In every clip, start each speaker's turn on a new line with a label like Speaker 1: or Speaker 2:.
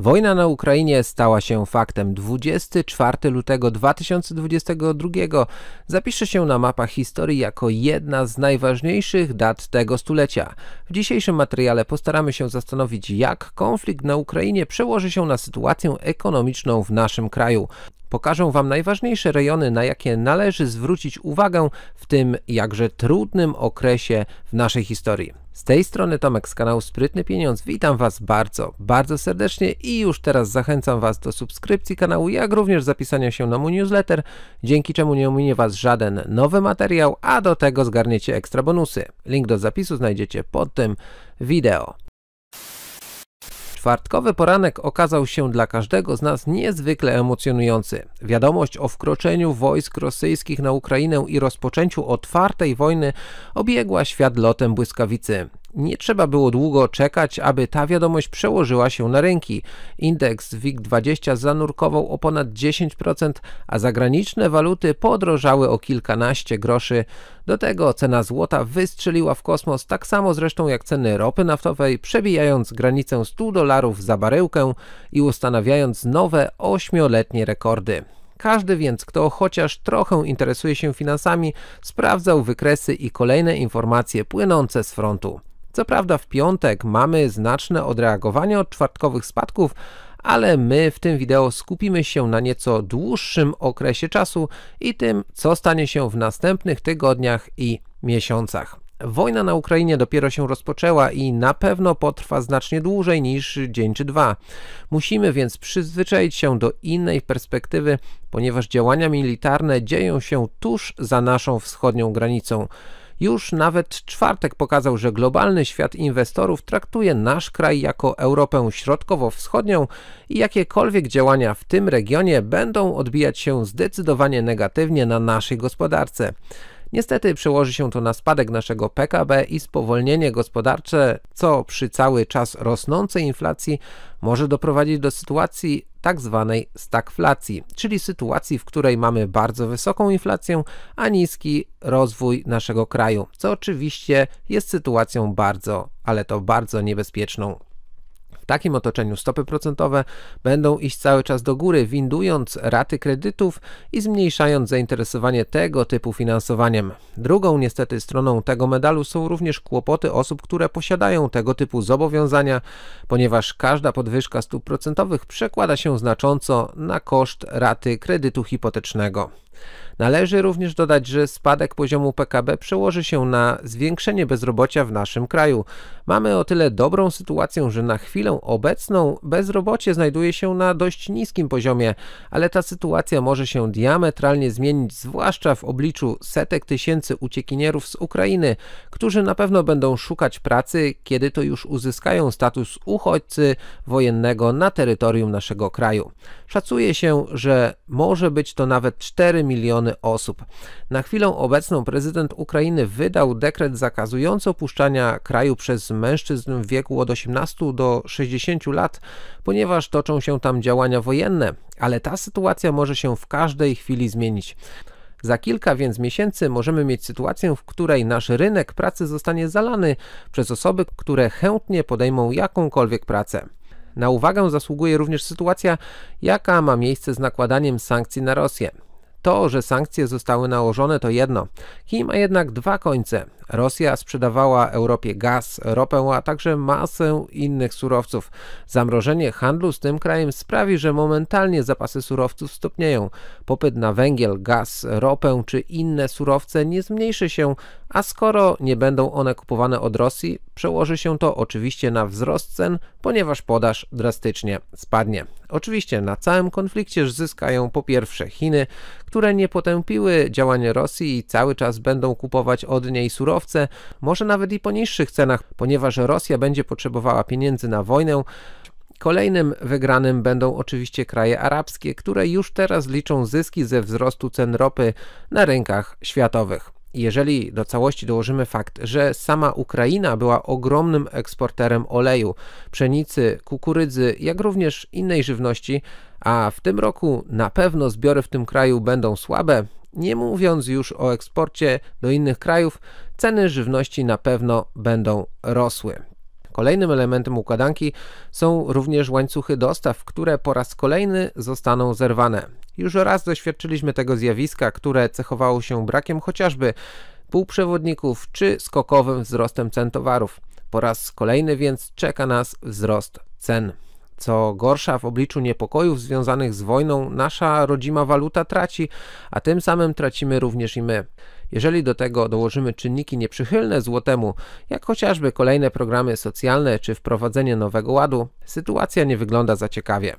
Speaker 1: Wojna na Ukrainie stała się faktem. 24 lutego 2022 zapisze się na mapach historii jako jedna z najważniejszych dat tego stulecia. W dzisiejszym materiale postaramy się zastanowić, jak konflikt na Ukrainie przełoży się na sytuację ekonomiczną w naszym kraju. Pokażę Wam najważniejsze rejony, na jakie należy zwrócić uwagę w tym jakże trudnym okresie w naszej historii. Z tej strony Tomek z kanału Sprytny Pieniądz. Witam Was bardzo, bardzo serdecznie i już teraz zachęcam Was do subskrypcji kanału, jak również zapisania się na mój newsletter, dzięki czemu nie ominie Was żaden nowy materiał, a do tego zgarniecie ekstra bonusy. Link do zapisu znajdziecie pod tym wideo. Czwartkowy poranek okazał się dla każdego z nas niezwykle emocjonujący. Wiadomość o wkroczeniu wojsk rosyjskich na Ukrainę i rozpoczęciu otwartej wojny obiegła świat lotem błyskawicy. Nie trzeba było długo czekać, aby ta wiadomość przełożyła się na rynki. Indeks WIG20 zanurkował o ponad 10%, a zagraniczne waluty podrożały o kilkanaście groszy. Do tego cena złota wystrzeliła w kosmos, tak samo zresztą jak ceny ropy naftowej, przebijając granicę 100 dolarów za baryłkę i ustanawiając nowe ośmioletnie rekordy. Każdy więc, kto chociaż trochę interesuje się finansami, sprawdzał wykresy i kolejne informacje płynące z frontu. Co prawda w piątek mamy znaczne odreagowanie od czwartkowych spadków, ale my w tym wideo skupimy się na nieco dłuższym okresie czasu i tym, co stanie się w następnych tygodniach i miesiącach. Wojna na Ukrainie dopiero się rozpoczęła i na pewno potrwa znacznie dłużej niż dzień czy dwa. Musimy więc przyzwyczaić się do innej perspektywy, ponieważ działania militarne dzieją się tuż za naszą wschodnią granicą. Już nawet czwartek pokazał, że globalny świat inwestorów traktuje nasz kraj jako Europę Środkowo-Wschodnią i jakiekolwiek działania w tym regionie będą odbijać się zdecydowanie negatywnie na naszej gospodarce. Niestety przełoży się to na spadek naszego PKB i spowolnienie gospodarcze, co przy cały czas rosnącej inflacji może doprowadzić do sytuacji tak zwanej stagflacji, czyli sytuacji, w której mamy bardzo wysoką inflację, a niski rozwój naszego kraju, co oczywiście jest sytuacją bardzo, ale to bardzo niebezpieczną takim otoczeniu stopy procentowe będą iść cały czas do góry, windując raty kredytów i zmniejszając zainteresowanie tego typu finansowaniem. Drugą niestety stroną tego medalu są również kłopoty osób, które posiadają tego typu zobowiązania, ponieważ każda podwyżka stóp procentowych przekłada się znacząco na koszt raty kredytu hipotecznego. Należy również dodać, że spadek poziomu PKB przełoży się na zwiększenie bezrobocia w naszym kraju. Mamy o tyle dobrą sytuację, że na chwilę obecną bezrobocie znajduje się na dość niskim poziomie, ale ta sytuacja może się diametralnie zmienić, zwłaszcza w obliczu setek tysięcy uciekinierów z Ukrainy, którzy na pewno będą szukać pracy, kiedy to już uzyskają status uchodźcy wojennego na terytorium naszego kraju. Szacuje się, że może być to nawet 4 miliony miliony osób. Na chwilę obecną prezydent Ukrainy wydał dekret zakazujący opuszczania kraju przez mężczyzn w wieku od 18 do 60 lat, ponieważ toczą się tam działania wojenne, ale ta sytuacja może się w każdej chwili zmienić. Za kilka więc miesięcy możemy mieć sytuację, w której nasz rynek pracy zostanie zalany przez osoby, które chętnie podejmą jakąkolwiek pracę. Na uwagę zasługuje również sytuacja, jaka ma miejsce z nakładaniem sankcji na Rosję. To, że sankcje zostały nałożone to jedno. Kij ma jednak dwa końce. Rosja sprzedawała Europie gaz, ropę, a także masę innych surowców. Zamrożenie handlu z tym krajem sprawi, że momentalnie zapasy surowców stopnieją. Popyt na węgiel, gaz, ropę czy inne surowce nie zmniejszy się, a skoro nie będą one kupowane od Rosji, przełoży się to oczywiście na wzrost cen, ponieważ podaż drastycznie spadnie. Oczywiście na całym konflikcie zyskają po pierwsze Chiny, które nie potępiły działania Rosji i cały czas będą kupować od niej surowce, może nawet i po niższych cenach, ponieważ Rosja będzie potrzebowała pieniędzy na wojnę. Kolejnym wygranym będą oczywiście kraje arabskie, które już teraz liczą zyski ze wzrostu cen ropy na rynkach światowych jeżeli do całości dołożymy fakt, że sama Ukraina była ogromnym eksporterem oleju, pszenicy, kukurydzy, jak również innej żywności, a w tym roku na pewno zbiory w tym kraju będą słabe, nie mówiąc już o eksporcie do innych krajów, ceny żywności na pewno będą rosły. Kolejnym elementem układanki są również łańcuchy dostaw, które po raz kolejny zostaną zerwane. Już raz doświadczyliśmy tego zjawiska, które cechowało się brakiem chociażby półprzewodników czy skokowym wzrostem cen towarów. Po raz kolejny więc czeka nas wzrost cen. Co gorsza, w obliczu niepokojów związanych z wojną, nasza rodzima waluta traci, a tym samym tracimy również i my. Jeżeli do tego dołożymy czynniki nieprzychylne złotemu, jak chociażby kolejne programy socjalne czy wprowadzenie nowego ładu, sytuacja nie wygląda za ciekawie.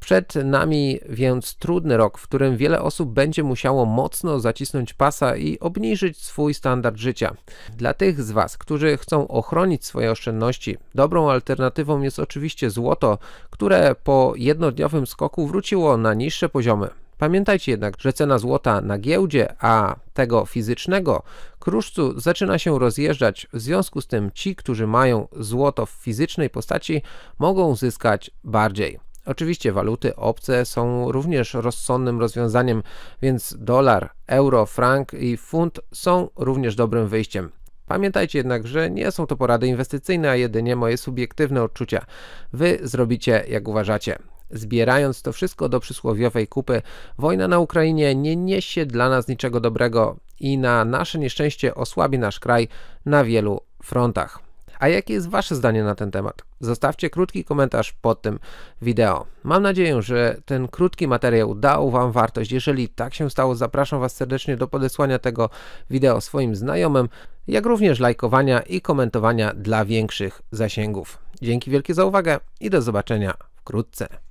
Speaker 1: Przed nami więc trudny rok, w którym wiele osób będzie musiało mocno zacisnąć pasa i obniżyć swój standard życia. Dla tych z Was, którzy chcą ochronić swoje oszczędności, dobrą alternatywą jest oczywiście złoto, które po jednodniowym skoku wróciło na niższe poziomy. Pamiętajcie jednak, że cena złota na giełdzie, a tego fizycznego kruszcu zaczyna się rozjeżdżać, w związku z tym ci, którzy mają złoto w fizycznej postaci mogą zyskać bardziej. Oczywiście waluty obce są również rozsądnym rozwiązaniem, więc dolar, euro, frank i funt są również dobrym wyjściem. Pamiętajcie jednak, że nie są to porady inwestycyjne, a jedynie moje subiektywne odczucia. Wy zrobicie jak uważacie. Zbierając to wszystko do przysłowiowej kupy, wojna na Ukrainie nie niesie dla nas niczego dobrego i na nasze nieszczęście osłabi nasz kraj na wielu frontach. A jakie jest Wasze zdanie na ten temat? Zostawcie krótki komentarz pod tym wideo. Mam nadzieję, że ten krótki materiał dał Wam wartość. Jeżeli tak się stało, zapraszam Was serdecznie do podesłania tego wideo swoim znajomym, jak również lajkowania i komentowania dla większych zasięgów. Dzięki wielkie za uwagę i do zobaczenia wkrótce.